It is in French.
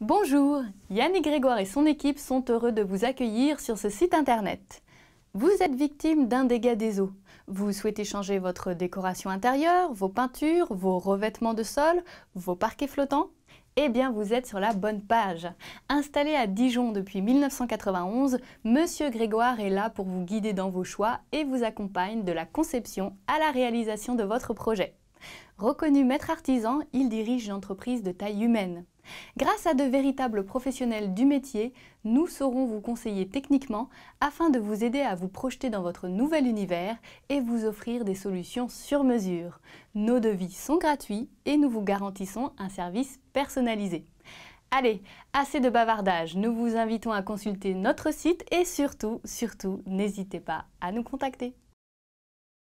Bonjour, Yannick Grégoire et son équipe sont heureux de vous accueillir sur ce site internet. Vous êtes victime d'un dégât des eaux. Vous souhaitez changer votre décoration intérieure, vos peintures, vos revêtements de sol, vos parquets flottants eh bien, vous êtes sur la bonne page. Installé à Dijon depuis 1991, Monsieur Grégoire est là pour vous guider dans vos choix et vous accompagne de la conception à la réalisation de votre projet. Reconnu maître artisan, il dirige l'entreprise de taille humaine. Grâce à de véritables professionnels du métier, nous saurons vous conseiller techniquement afin de vous aider à vous projeter dans votre nouvel univers et vous offrir des solutions sur mesure. Nos devis sont gratuits et nous vous garantissons un service personnalisé. Allez, assez de bavardage, nous vous invitons à consulter notre site et surtout, surtout, n'hésitez pas à nous contacter.